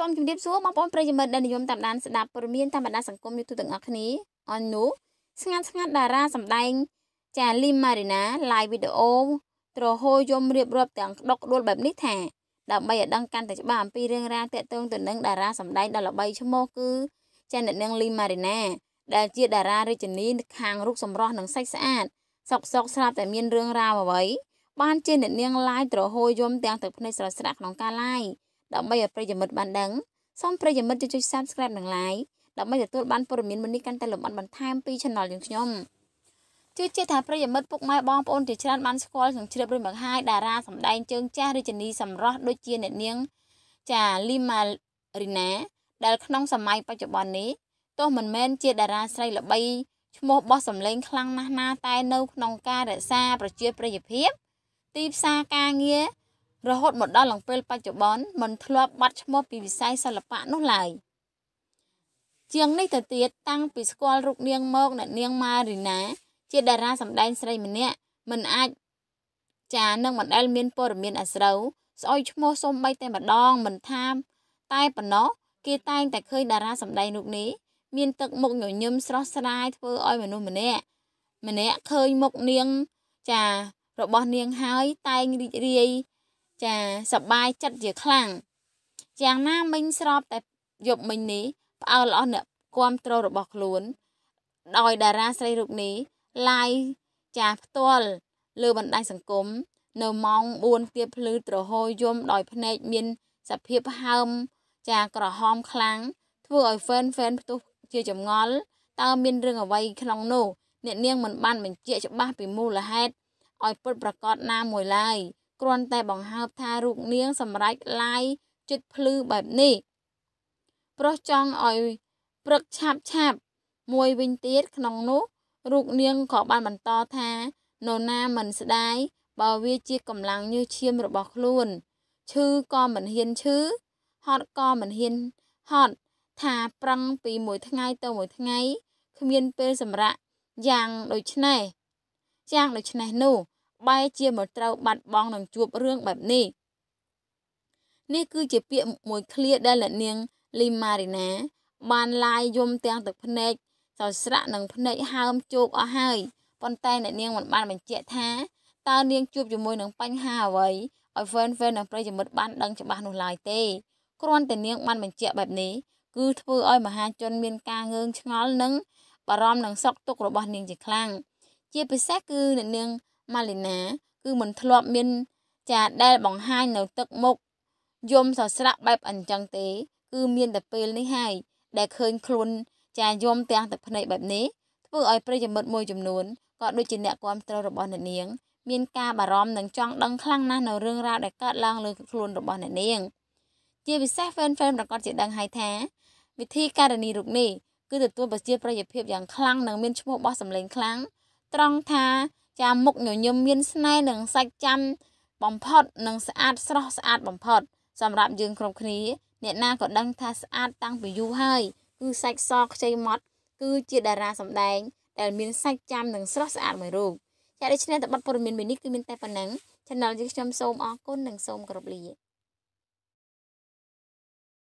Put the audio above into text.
សូមជម្រាបសួរបងប្អូនប្រិយមិត្តដែលនិយមតាមដានស្ដាប់ព័ត៌មានតាមបណ្ដាសង្គម YouTube ទាំងអស់គ្នាអននោះស្ងាត់ស្ងាត់តារាសម្ដែងចាលីម៉ារីណា live video ទ្រហោយំរៀបរាប់ទាំងដុកដួលបែបនេះថាដើម្បីឲ្យដឹងកាន់តែច្បាស់អំពីរឿងរ៉ាវតាក់ទងទៅនឹងតារាសម្ដែងដ៏ល្បីឈ្មោះគឺចាអ្នកនាងលីម៉ារីណាដែលជាតារារាជនីខាងរូបសម្រស់និងសាច់ស្អាតសក់សក់ស្រាប់តែមានរឿងរ៉ាវអ្វីបានជាអ្នកនាងឡាយទ្រហោយំ ទាំងទឹកភ្នែកស្រស់ស្រាក់ក្នុងការឡាយដើម្បីឲ្យប្រិយមិត្តបានដឹងសូមប្រិយមិត្តជួយ Subscribe និង Like ដើម្បីទទួលបានព័ត៌មានមុននេះកាន់តែលម្អិតបន្ថែមពី Channel យើងខ្ញុំជឿជាក់ថាប្រិយមិត្តពុកម៉ែបងប្អូនជាច្រើនបានស្គាល់និងជ្រាបរឿងមកហើយតារាសម្ដែងជើងចាស់រាជនីសម្រស់ដូចជាអ្នកនាង ចាលីម៉ារីណាដែលក្នុង សម័យបច្ចុប្បន្ននេះទោះមិនមែនជាតារាស្រីល្បីឈ្មោះបោះសម្លេងខ្លាំងណាស់ណាតែនៅក្នុងការរក្សាប្រជា ប្រិយភាពទីផ្សារការងាររហូតមកដល់ឡើងពេលបច្ចុប្បន្នមិនធ្លាប់បាត់ឈ្មោះពីវិស័យសិល្បៈនោះឡើយជាងនេះទៅទៀតតាំងពីស្គាល់រូបនាងមកអ្នកនាងម៉ារីណា ជាតារាសម្ដែងស្រីម្នាក់មិនអាចចានឹងមិនដែលមានព័ត៌មានអាស្រូវស្អុយឈ្មោះសំបីតែម្ដងមិនថាតែប៉ុណ្ណោះគេតែងតែឃើញតារាសម្ដែងរូបនេះមានទឹកមុខញញឹមស្រស់ស្រាយធ្វើឲ្យមនុស្សម្នាក់ម្នាក់ឃើញមុខនាងចារបស់នាងហើយតែងរីករាយចាសបាយចិត្តជាខ្លាំងយ៉ាងណាមិញស្របតែយប់មិញនេះផ្អើលអស់អ្នកគ្រប់គ្រងរបស់ខ្លួន ដោយតារាស្រីរូបនេះឡាយចាផ្ទាល់លើបណ្ដាញសង្គមនៅម៉ោង4ទៀបភ្លឺត្រហោយំដោយភ្នែកមានសភាពហើមចាក្រហមខ្លាំងធ្វើឲ្យ fan fan ផ្ទុះជាចម្ងល់តើមានរឿងអ្វីក្នុងនោះ អ្នកនាងមិនបានបញ្ជាក់ច្បាស់ពីមូលហេតុឲ្យពិតប្រាកដណាមួយឡើយ។គ្រាន់តែបង្ហើបថារូបនាងសម្រេចឡាយចិត្តភ្លឺបែបនេះប្រុសចង់ឲ្យព្រឹកឆាប់ឆាប់មួយវិញទៀតក្នុងនោះរូបនាងក៏បានបន្តថានរណាមិនស្ដាយបើវាជាកម្លាំងញើសឈាមរបស់ខ្លួនឈឺក៏មិនហ៊ានឈឺហត់ក៏មិនហ៊ានហត់ថាប្រឹងពីមួយថ្ងៃទៅមួយថ្ងៃ គ្មានពេលសម្រាកយ៉ាងដូចនេះយ៉ាងដូចនេះនោះបែជាមកត្រូវបាត់បង់នឹងជួបរឿងបែបនេះនេះគឺជាពាក្យមួយឃ្លាដែលលោកនាងលីម៉ារីណាបានឡាយយំទាំងទឹកភ្នែកសោយស្រាក់និងភ្នែកហើមជោកអស់ហើយប៉ុន្តែអ្នកនាងមិនបានបញ្ជាក់ថាតើនាងជួបជាមួយនឹងបញ្ហាអ្វីឲ្យ Fan Fan និងប្រិយមិត្តបានដឹងច្បាស់នោះឡើយទេគ្រាន់តែនាង បានបញ្ជាក់បែបនេះគឺធ្វើឲ្យមហាជនមានការងឿងឆ្ងល់និងបារម្ភនឹងសោកទុក្ខរបស់នាងជាខ្លាំងជាពិសេសគឺអ្នកនាងម៉ាលីណាគឺមិនធ្លាប់មាន ចាដែលបង្ហាញនៅទឹកមុខយំសស្រាក់បែបអញ្ចឹងទេ គឺមានតែពេលនេះហើយដែលឃើញខ្លួនចាយំទាំងតែភ្នែកបែបនេះធ្វើឲ្យប្រិយមិត្តមួយចំនួនក៏ដូចជាអ្នកគាំទ្ររបស់អ្នកនាង មានការបារម្ភនិងចង់ដឹងខ្លាំងណាស់នៅរឿងរ៉ាវដែលកើតឡើងលើខ្លួនរបស់អ្នកនាងជាពិសេស fan fan ប្រកាសជាដឹងហើយថាវិធីការនីរូបនេះគឺទទួលប្រជាប្រិយភាពយ៉ាងខ្លាំងនិងមានឈ្មោះបោះសម្លេងខ្លាំងត្រង់ថាចាមុខញញឹមមានស្នេហ៍និងសាច់ចាំបំផុតនិងស្អាតស្រស់ស្អាតបំផុត សម្រាប់យើងគ្រប់គ្នាអ្នកណាក៏ដឹងថាស្អាតតាំងពីយូរហើយ គឺសាច់សខ្ចីម៉ត់គឺជាតារាសម្ដែងដែលមានសាច់ចាំនិងស្រស់ស្អាតមួយរូបចាដូច្នេះតបព័ត៌មានមួយនេះគឺមានតែប៉ុណ្ណឹង Channel យើងខ្ញុំសូមអរគុណនិងសូមគោរពលា